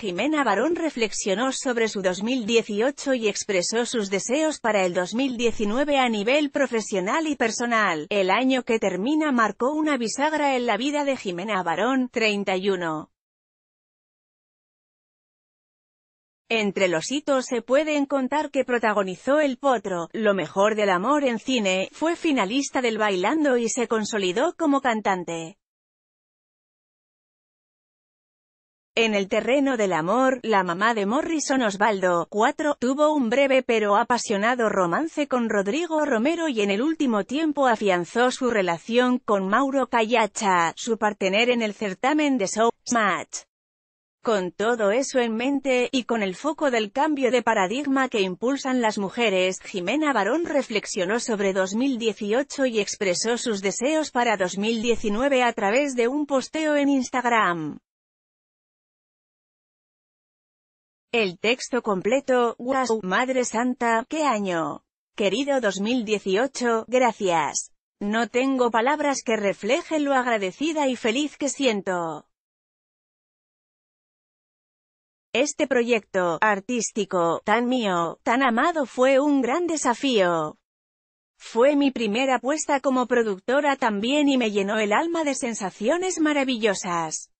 Jimena Barón reflexionó sobre su 2018 y expresó sus deseos para el 2019 a nivel profesional y personal. El año que termina marcó una bisagra en la vida de Jimena Barón, 31. Entre los hitos se pueden contar que protagonizó El Potro, Lo Mejor del Amor en cine, fue finalista del Bailando y se consolidó como cantante. En el terreno del amor, la mamá de Morrison Osvaldo, 4, tuvo un breve pero apasionado romance con Rodrigo Romero y en el último tiempo afianzó su relación con Mauro Callacha, su partener en el certamen de Match. Con todo eso en mente, y con el foco del cambio de paradigma que impulsan las mujeres, Jimena Barón reflexionó sobre 2018 y expresó sus deseos para 2019 a través de un posteo en Instagram. El texto completo, wow, Madre Santa, qué año. Querido 2018, gracias. No tengo palabras que reflejen lo agradecida y feliz que siento. Este proyecto, artístico, tan mío, tan amado fue un gran desafío. Fue mi primera apuesta como productora también y me llenó el alma de sensaciones maravillosas.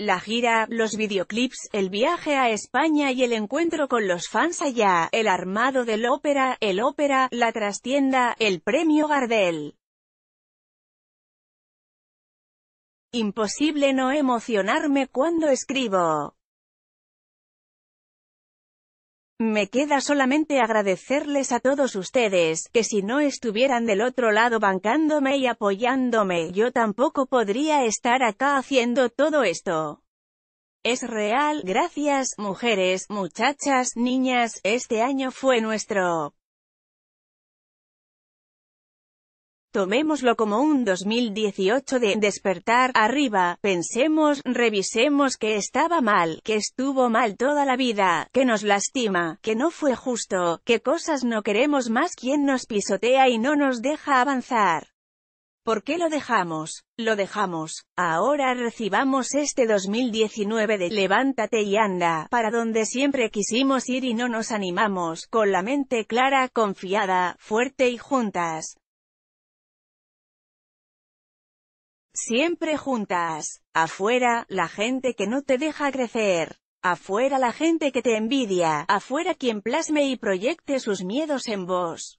La gira, los videoclips, el viaje a España y el encuentro con los fans allá, el armado del ópera, el ópera, la trastienda, el premio Gardel. Imposible no emocionarme cuando escribo. Me queda solamente agradecerles a todos ustedes, que si no estuvieran del otro lado bancándome y apoyándome, yo tampoco podría estar acá haciendo todo esto. Es real, gracias, mujeres, muchachas, niñas, este año fue nuestro. Tomémoslo como un 2018 de despertar, arriba, pensemos, revisemos que estaba mal, que estuvo mal toda la vida, que nos lastima, que no fue justo, que cosas no queremos más quien nos pisotea y no nos deja avanzar. ¿Por qué lo dejamos? Lo dejamos. Ahora recibamos este 2019 de levántate y anda, para donde siempre quisimos ir y no nos animamos, con la mente clara, confiada, fuerte y juntas. Siempre juntas. Afuera, la gente que no te deja crecer. Afuera la gente que te envidia. Afuera quien plasme y proyecte sus miedos en vos.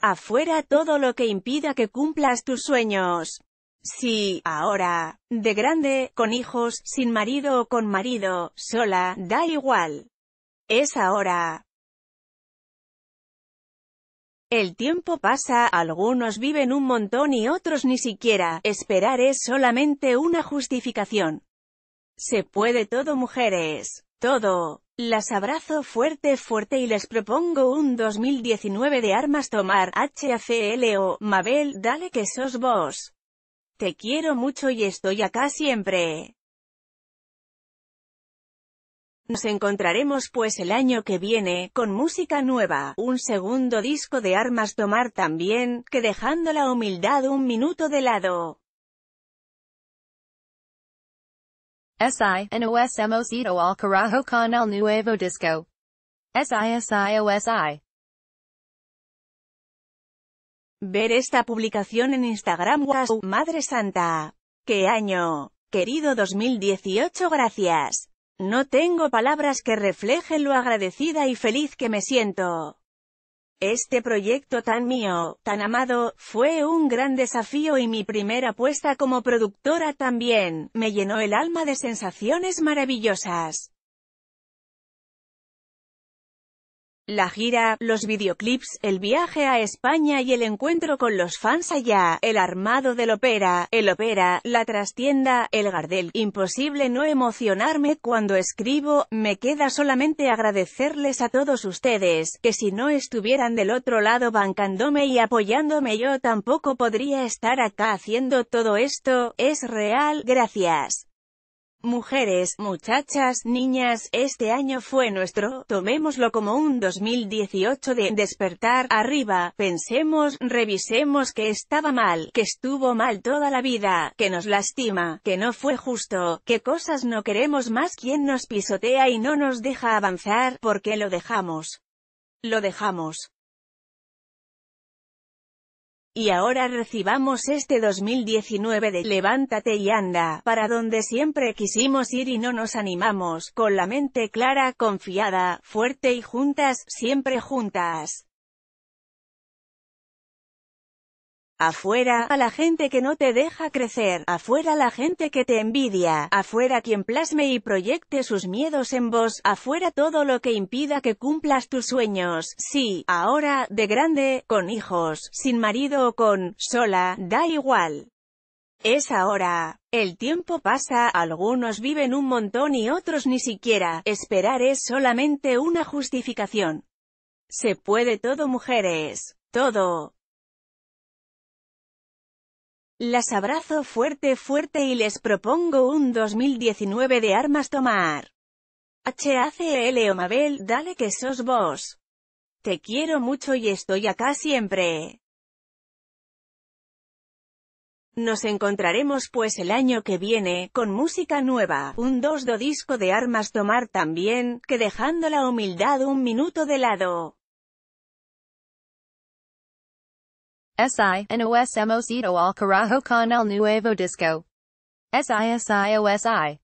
Afuera todo lo que impida que cumplas tus sueños. Sí, ahora, de grande, con hijos, sin marido o con marido, sola, da igual. Es ahora. El tiempo pasa, algunos viven un montón y otros ni siquiera. Esperar es solamente una justificación. Se puede todo mujeres. Todo. Las abrazo fuerte fuerte y les propongo un 2019 de armas tomar, HACLO, Mabel, dale que sos vos. Te quiero mucho y estoy acá siempre. Nos encontraremos pues el año que viene, con música nueva, un segundo disco de Armas Tomar también, que dejando la humildad un minuto de lado. SI, al con el nuevo disco. SISIOSI. Ver esta publicación en Instagram Madre Santa. ¡Qué año! Querido 2018 gracias. No tengo palabras que reflejen lo agradecida y feliz que me siento. Este proyecto tan mío, tan amado, fue un gran desafío y mi primera apuesta como productora también, me llenó el alma de sensaciones maravillosas. La gira, los videoclips, el viaje a España y el encuentro con los fans allá, el armado del ópera, el ópera, la trastienda, el Gardel. Imposible no emocionarme cuando escribo, me queda solamente agradecerles a todos ustedes, que si no estuvieran del otro lado bancándome y apoyándome yo tampoco podría estar acá haciendo todo esto, es real, gracias. Mujeres, muchachas, niñas, este año fue nuestro, tomémoslo como un 2018 de despertar, arriba, pensemos, revisemos que estaba mal, que estuvo mal toda la vida, que nos lastima, que no fue justo, que cosas no queremos más quien nos pisotea y no nos deja avanzar, porque lo dejamos. Lo dejamos. Y ahora recibamos este 2019 de Levántate y anda, para donde siempre quisimos ir y no nos animamos, con la mente clara, confiada, fuerte y juntas, siempre juntas. Afuera, a la gente que no te deja crecer, afuera la gente que te envidia, afuera quien plasme y proyecte sus miedos en vos, afuera todo lo que impida que cumplas tus sueños, sí, ahora, de grande, con hijos, sin marido o con, sola, da igual. Es ahora. El tiempo pasa, algunos viven un montón y otros ni siquiera, esperar es solamente una justificación. Se puede todo mujeres, todo. Las abrazo fuerte fuerte y les propongo un 2019 de armas tomar. HACL o Mabel, dale que sos vos. Te quiero mucho y estoy acá siempre. Nos encontraremos pues el año que viene, con música nueva, un dos do disco de armas tomar también, que dejando la humildad un minuto de lado. SI, NOS MOCito al carajo con el nuevo disco. SISIOSI.